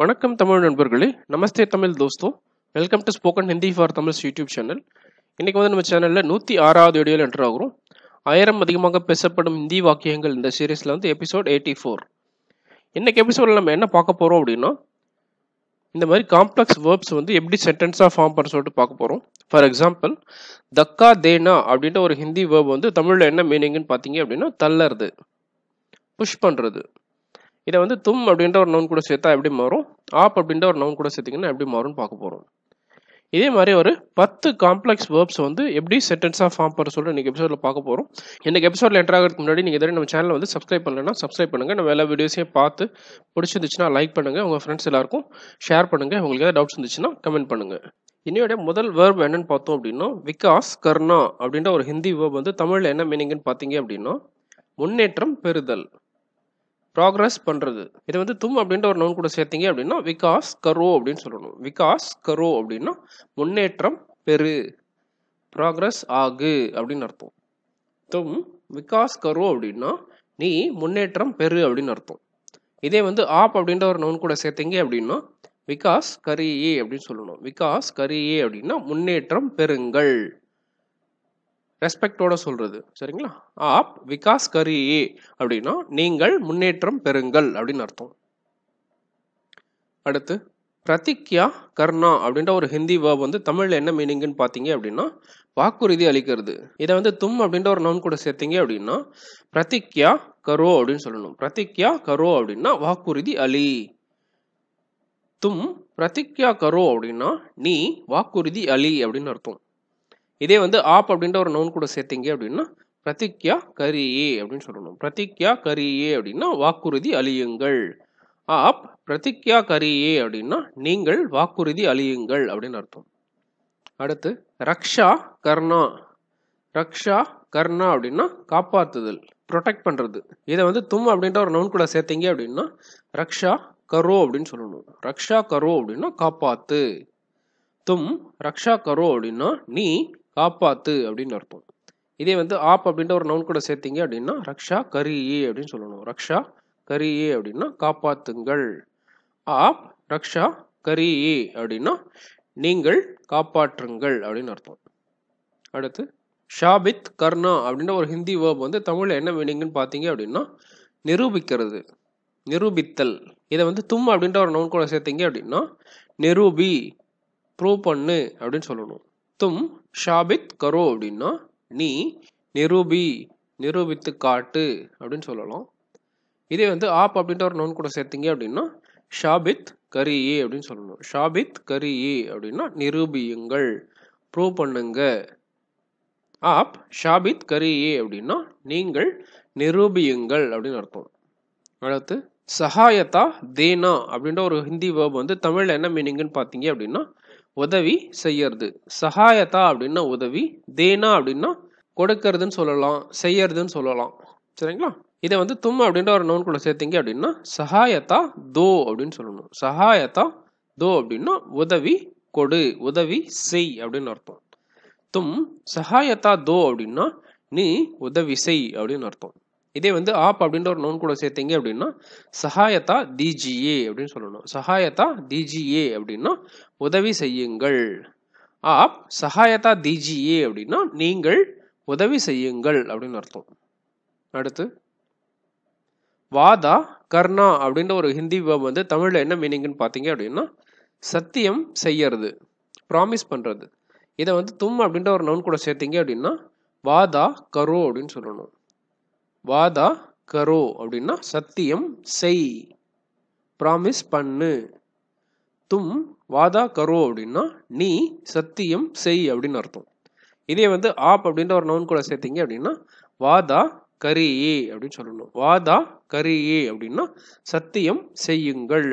வணக்கம் தமிழ் நண்பர்களே நமஸ்தே தமிழ் தோஸ்தோ welcome to spoken Hindi for Tamils YouTube channel இன்றைக்கி வந்து நம்ம சேனலில் நூற்றி ஆறாவது வீடியோவில் என்டர் ஆயிரம் அதிகமாக பேசப்படும் இந்தி வாக்கியங்கள் இந்த சீரீஸில் வந்து எபிசோட் எயிட்டி ஃபோர் இன்றைக்கி எபிசோடில் நம்ம என்ன பார்க்க போகிறோம் அப்படின்னா இந்த மாதிரி காம்ப்ளெக்ஸ் வேர்ப்ஸ் வந்து எப்படி சென்டென்ஸாக ஃபார்ம் பண்ண சொல்லிட்டு பார்க்க போகிறோம் ஃபார் எக்ஸாம்பிள் தக்கா தேனா அப்படின்ற ஒரு ஹிந்தி வேர்ப் வந்து தமிழில் என்ன மீனிங்னு பார்த்தீங்க அப்படின்னா தள்ளறது புஷ் பண்ணுறது இதை வந்து தும் அப்படின்ற ஒரு நவுன் கூட சேர்த்தா எப்படி மாறும் ஆப் அப்படின்ற ஒரு நவுன் கூட சேர்த்திங்கன்னா எப்படி மாறும்னு பார்க்க போகிறோம் இதே மாதிரி ஒரு பத்து காம்ப்ளெக்ஸ் வேர்ப்ஸ் வந்து எப்படி சென்டென்ஸாக ஃபார்ம் பண்ண சொல்லிட்டு இன்றைக்கி எபிசோடில் பார்க்க போகிறோம் எனக்கு எபிசோடில் என்ட்ரு ஆகிறதுக்கு முன்னாடி நீங்கள் இதே நம்ம சேனல் வந்து சப்ஸ்கிரைப் பண்ணலைன்னா சப்ஸ்கிரைப் பண்ணுங்கள் நம்ம எல்லா வீடியோஸையும் பார்த்து பிடிச்சிருந்துச்சுன்னா லைக் பண்ணுங்கள் உங்கள் ஃப்ரெண்ட்ஸ் எல்லாருக்கும் ஷேர் பண்ணுங்கள் உங்களுக்கு ஏதாவது டவுட்ஸ் இருந்துச்சுன்னா கமெண்ட் பண்ணுங்கள் இன்னையோட முதல் வேர்ப் என்னன்னு பார்த்தோம் அப்படின்னா விகாஸ் கர்ணா அப்படின்ற ஒரு ஹிந்தி வேர்ப் வந்து தமிழில் என்ன மீனிங்னு பார்த்தீங்க அப்படின்னா முன்னேற்றம் பெறுதல் ப்ராக்ரஸ் பண்ணுறது இது வந்து தும் அப்படின்ற ஒரு நவுன் கூட சேர்த்தீங்க அப்படின்னா விகாஸ் கரோ அப்படின்னு சொல்லணும் விகாஸ் கரோ அப்படின்னா முன்னேற்றம் பெரு ப்ராக்ரஸ் ஆகு அப்படின்னு அர்த்தம் தும் விகாஸ் கரோ அப்படின்னா நீ முன்னேற்றம் பெரு அப்படின்னு அர்த்தம் இதே வந்து ஆப் அப்படின்ற ஒரு நவுன் கூட சேர்த்தீங்க அப்படின்னா விகாஸ் கரியே அப்படின்னு சொல்லணும் விகாஸ் கரியே அப்படின்னா முன்னேற்றம் பெறுங்கள் ரெஸ்பெக்டோட சொல்கிறது சரிங்களா ஆப் விகாஸ் கரியே அப்படின்னா நீங்கள் முன்னேற்றம் பெறுங்கள் அப்படின்னு அர்த்தம் அடுத்து பிரதிக்யா கர்ணா அப்படின்ற ஒரு ஹிந்தி வேர்ப் வந்து தமிழில் என்ன மீனிங்குன்னு பார்த்தீங்க அப்படின்னா வாக்குறுதி அளிக்கிறது இதை வந்து தும் அப்படின்ற ஒரு நவுன் கூட சேர்த்தீங்க அப்படின்னா பிரதிக்யா கரோ அப்படின்னு சொல்லணும் பிரதிக்யா கரோ அப்படின்னா வாக்குறுதி அலி தும் பிரதிக்யா கரோ அப்படின்னா நீ வாக்குறுதி அலி அப்படின்னு அர்த்தம் இதே வந்து ஆப் அப்படின்ற ஒரு நவுன் கூட சேர்த்தீங்க அப்படின்னா பிரதிக்யா கரியே அப்படின்னு சொல்லணும் பிரதிக்யா கரியே அப்படின்னா வாக்குறுதி அழியுங்கள் ஆப் பிரதிக்யா கரியே அப்படின்னா நீங்கள் வாக்குறுதி அழியுங்கள் அப்படின்னு அர்த்தம் அடுத்து ரக்ஷா கர்ணா ரக்ஷா கர்ணா அப்படின்னா காப்பாற்றுதல் ப்ரொடெக்ட் பண்ணுறது இதை வந்து தும் அப்படின்ற ஒரு நவுன் கூட சேர்த்தீங்க அப்படின்னா ரக்ஷா கரோ அப்படின்னு சொல்லணும் ரக்ஷா கரோ அப்படின்னா காப்பாத்து தும் ரக்ஷா கரோ அப்படின்னா நீ காப்பாத்து அப்படின்னு அர்த்தம் இதே வந்து ஆப் அப்படின்ற ஒரு நவுன் கூட சேர்த்தீங்க அப்படின்னா ரக்ஷா கரியே அப்படின்னு சொல்லணும் ரக்ஷா கரியே அப்படின்னா காப்பாத்துங்கள் ஆப் ரக்ஷா கரியே அப்படின்னா நீங்கள் காப்பாற்றுங்கள் அப்படின்னு அர்த்தம் அடுத்து ஷாபித் கர்ணா அப்படின்ற ஒரு ஹிந்தி வேர்ப் வந்து தமிழில் என்ன மீனிங்னு பார்த்தீங்க அப்படின்னா நிரூபிக்கிறது நிரூபித்தல் இதை வந்து தும் அப்படின்ற ஒரு நவுன் கூட சேர்த்தீங்க அப்படின்னா நிரூபி ப்ரூவ் பண்ணு அப்படின்னு சொல்லணும் தும் ஷாபித் கரோ அப்படின்னா நீ நிரூபி நிரூபித்து காட்டு அப்படின்னு சொல்லலாம் இதே வந்து ஆப் அப்படின்ற ஒரு நோன் கூட சேர்த்தீங்க அப்படின்னா ஷாபித் கரியே அப்படின்னு சொல்லணும் ஷாபித் கரியே அப்படின்னா நிரூபியுங்கள் ப்ரூவ் பண்ணுங்க ஆப் ஷாபித் கரியே அப்படின்னா நீங்கள் நிரூபியுங்கள் அப்படின்னு அர்த்தம் அடுத்து சஹாயதா தேனா அப்படின்ற ஒரு ஹிந்தி வேர்ப் வந்து தமிழில் என்ன மீனிங்குன்னு பார்த்தீங்க அப்படின்னா உதவி செய்யறது சகாயத்தா அப்படின்னா உதவி தேனா அப்படின்னா கொடுக்கறதுன்னு சொல்லலாம் செய்யறதுன்னு சொல்லலாம் சரிங்களா இதை வந்து தும் அப்படின்ற ஒரு நோன் கூட சேர்த்தீங்க அப்படின்னா சகாயத்தா தோ அப்படின்னு சொல்லணும் சகாயத்தா தோ அப்படின்னா உதவி கொடு உதவி செய் அப்படின்னு அர்த்தம் தும் சகாயத்தா தோ அப்படின்னா நீ உதவி செய் அப்படின்னு அர்த்தம் இதே வந்து ஆப் அப்படின்ற ஒரு நோன் கூட சேர்த்தீங்க அப்படின்னா சஹாயத்தா டிஜிஏ அப்படின்னு சொல்லணும் சஹாயத்தா டிஜிஏ அப்படின்னா உதவி செய்யுங்கள் ஆப் சஹாயத்தா டிஜிஏ அப்படின்னா நீங்கள் உதவி செய்யுங்கள் அப்படின்னு அர்த்தம் அடுத்து வாதா கர்ணா அப்படின்ற ஒரு ஹிந்தி வேர்ப் வந்து தமிழில் என்ன மீனிங்னு பார்த்தீங்க அப்படின்னா சத்தியம் செய்யறது ப்ராமிஸ் பண்ணுறது இதை வந்து தும் அப்படின்ற ஒரு நவுன் கூட சேர்த்தீங்க அப்படின்னா வாதா கரு அப்படின்னு சொல்லணும் வாதா கரோ அப்படின்னா சத்தியம் செய் ப்ராமிஸ் பண்ணு தும் வாதா கரோ அப்படின்னா நீ சத்தியம் செய் அப்படின்னு அர்த்தம் இதே வந்து ஆப் அப்படின்ற ஒரு நவுன் கூட சேர்த்தீங்க அப்படின்னா வாதா கரியே அப்படின்னு சொல்லணும் வாதா கரியே அப்படின்னா சத்தியம் செய்யுங்கள்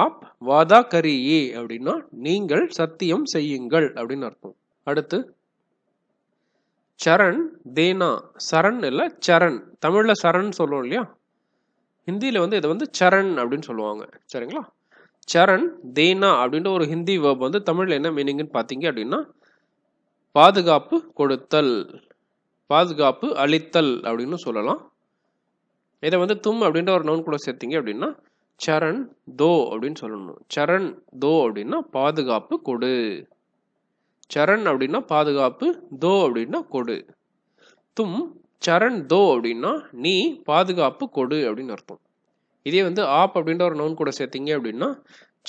ஆப் வாதா கரியே அப்படின்னா நீங்கள் சத்தியம் செய்யுங்கள் அப்படின்னு அர்த்தம் அடுத்து சரண் தேனா சரண் இல்லை சரண் தமிழில் சரண் சொல்லுவோம் இல்லையா ஹிந்தியில் வந்து இதை வந்து சரண் அப்படின்னு சொல்லுவாங்க சரிங்களா சரண் தேனா அப்படின்ற ஒரு ஹிந்தி வேர்ப் வந்து தமிழில் என்ன மீனிங்னு பார்த்தீங்க அப்படின்னா பாதுகாப்பு கொடுத்தல் பாதுகாப்பு அளித்தல் அப்படின்னு சொல்லலாம் இதை வந்து தும் அப்படின்ற ஒரு நவுன் கூட சேர்த்தீங்க அப்படின்னா சரண் தோ அப்படின்னு சொல்லணும் சரண் தோ அப்படின்னா பாதுகாப்பு கொடு சரண் அப்படின்னா பாதுகாப்பு தோ அப்படின்னா கொடு தும் சரண் தோ அப்படின்னா நீ பாதுகாப்பு கொடு அப்படின்னு அர்த்தம் இதே வந்து ஆப் அப்படின்ற ஒரு நவுன் கூட சேர்த்தீங்க அப்படின்னா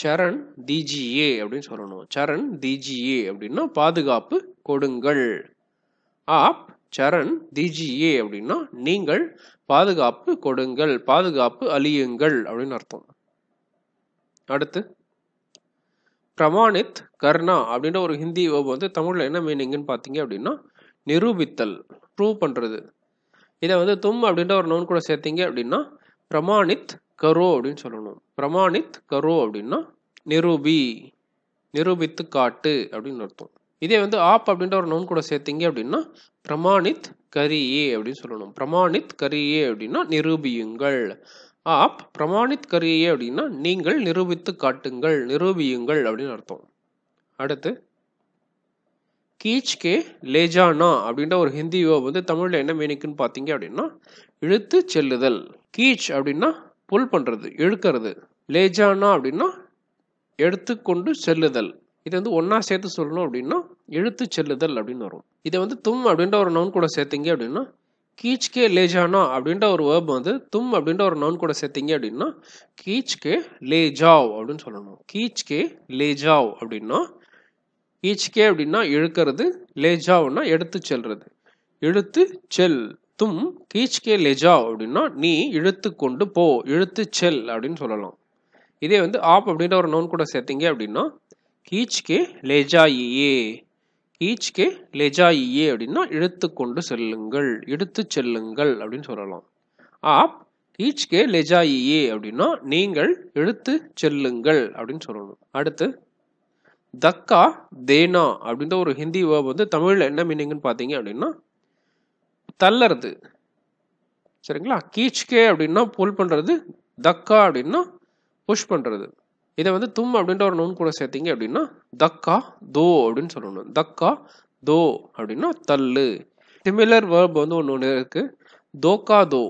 சரண் திஜிஏ அப்படின்னு சொல்லணும் சரண் திஜிஏ அப்படின்னா பாதுகாப்பு கொடுங்கள் ஆப் சரண் திஜிஏ அப்படின்னா நீங்கள் பாதுகாப்பு கொடுங்கள் பாதுகாப்பு அழியுங்கள் அப்படின்னு அர்த்தம் அடுத்து பிரமாணித் கர்ணா அப்படின்ற ஒரு ஹிந்தி வேர்ப் வந்து தமிழில் என்ன மீனிங்குன்னு பார்த்தீங்க அப்படின்னா நிரூபித்தல் ப்ரூவ் பண்ணுறது இதை வந்து தும் அப்படின்ற ஒரு நோன் கூட சேர்த்தீங்க அப்படின்னா பிரமாணித் கரோ அப்படின்னு சொல்லணும் பிரமாணித் கரோ அப்படின்னா நிரூபி நிரூபித்து காட்டு அப்படின்னு அர்த்தம் இதே வந்து ஆப் அப்படின்ற ஒரு நோன் கூட சேர்த்தீங்க அப்படின்னா பிரமாணித் கரியே அப்படின்னு சொல்லணும் பிரமாணித் கரியே அப்படின்னா நிரூபியுங்கள் ஆப் பிரமாணித் கரியே அப்படின்னா நீங்கள் நிரூபித்து காட்டுங்கள் நிரூபியுங்கள் அப்படின்னு அர்த்தம் அடுத்து கீச் கே லேஜானா அப்படின்ற ஒரு ஹிந்தி வேர்ப் வந்து தமிழில் என்ன மீனிக்குன்னு பார்த்தீங்க அப்படின்னா இழுத்து செல்லுதல் கீச் அப்படின்னா புல் பண்ணுறது இழுக்கிறது லேஜானா அப்படின்னா எடுத்துக்கொண்டு செல்லுதல் இதை வந்து ஒன்றா சேர்த்து சொல்லணும் அப்படின்னா இழுத்து செல்லுதல் அப்படின்னு வரும் இதை வந்து தும் அப்படின்ற ஒரு நவுன் கூட சேர்த்தீங்க அப்படின்னா கீச்கே லேஜானா அப்படின்ற ஒரு வேர்ப் வந்து தும் அப்படின்ற ஒரு நவுன் கூட சேர்த்திங்க அப்படின்னா கீச்கே லே ஜாவ் அப்படின்னு சொல்லணும் கீச்கே லே ஜாவ் அப்படின்னா கீச்கே அப்படின்னா இழுக்கிறது லே ஜாவ்னா எடுத்து செல்றது இழுத்து செல் தும் கீச்கே லேஜாவ் அப்படின்னா நீ இழுத்து கொண்டு போ இழுத்து செல் அப்படின்னு சொல்லலாம் இதே வந்து ஆப் அப்படின்ற ஒரு நவுன் கூட சேர்த்தீங்க அப்படின்னா கீச்கே லேஜாயியே ஈச்கே லெஜாயியே அப்படின்னா இழுத்து கொண்டு செல்லுங்கள் இழுத்து செல்லுங்கள் அப்படின்னு சொல்லலாம் ஆப் ஈச்கே லெஜாயியே அப்படின்னா நீங்கள் இழுத்து செல்லுங்கள் அப்படின்னு சொல்லணும் அடுத்து தக்கா தேனா அப்படின்ற ஒரு ஹிந்தி வேர்ப் வந்து தமிழில் என்ன மீனிங்னு பார்த்தீங்க அப்படின்னா தள்ளறது சரிங்களா கீச்கே அப்படின்னா புல் பண்ணுறது தக்கா அப்படின்னா புஷ் பண்ணுறது இதை வந்து தும் அப்படின்ற ஒரு நூன் கூட சேர்த்தீங்க அப்படின்னா தக்கா தோ அப்படின்னு சொல்லணும் தக்கா தோ அப்படின்னா தள்ளு சிமிலர் வேர்ப் வந்து ஒன்று ஒன்று இருக்குது தோக்கா தோ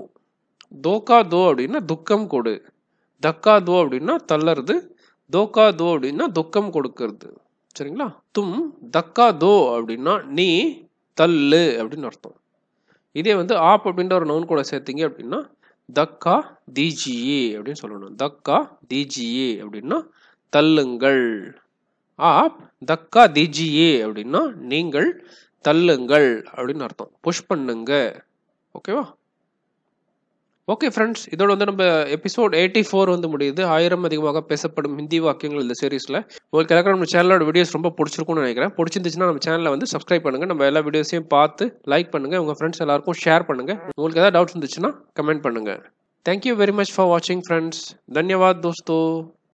தோக்கா தோ அப்படின்னா துக்கம் கொடு தக்கா தோ அப்படின்னா தள்ளறது தோக்கா தோ அப்படின்னா துக்கம் கொடுக்கறது சரிங்களா தும் தக்கா தோ அப்படின்னா நீ தள்ளு அப்படின்னு அர்த்தம் இதே வந்து ஆப் அப்படின்ற ஒரு நவுன் கூட சேர்த்தீங்க அப்படின்னா தக்கா தீஜியே அப்படின்னு சொல்லணும் தக்கா தீஜியே அப்படின்னா தள்ளுங்கள் ஆப் தக்கா தீஜியே அப்படின்னா நீங்கள் தள்ளுங்கள் அப்படின்னு அர்த்தம் புஷ் பண்ணுங்க ஓகேவா ஓகே ஃப்ரெண்ட்ஸ் இதோட வந்து நம்ம எபிசோட் எயிட்டி ஃபோர் வந்து முடியுது ஆயிரம் அதிகமாக பேசப்படும் ஹிந்தி வாக்கியங்கள் இந்த சீரீஸில் உங்களுக்கு எல்லாருக்கும் நம்ம சேனலோட வீடியோஸ் ரொம்ப பிடிச்சிருக்கும்னு நினைக்கிறேன் பிடிச்சிருந்துச்சுன்னா நம்ம சேனலை வந்து சப்ஸ்கிரைப் பண்ணுங்கள் நம்ம எல்லா வீடியோஸையும் பார்த்து லைக் பண்ணுங்கள் உங்கள் ஃப்ரெண்ட்ஸ் எல்லாருக்கும் ஷேர் பண்ணுங்கள் உங்களுக்கு ஏதாவது டவுட்ஸ் இருந்துச்சுன்னா கமெண்ட் பண்ணுங்கள் தேங்க்யூ வெரி மச் ஃபார் வாட்சிங் ஃப்ரெண்ட்ஸ் தன்யவாத் தோஸ்தோ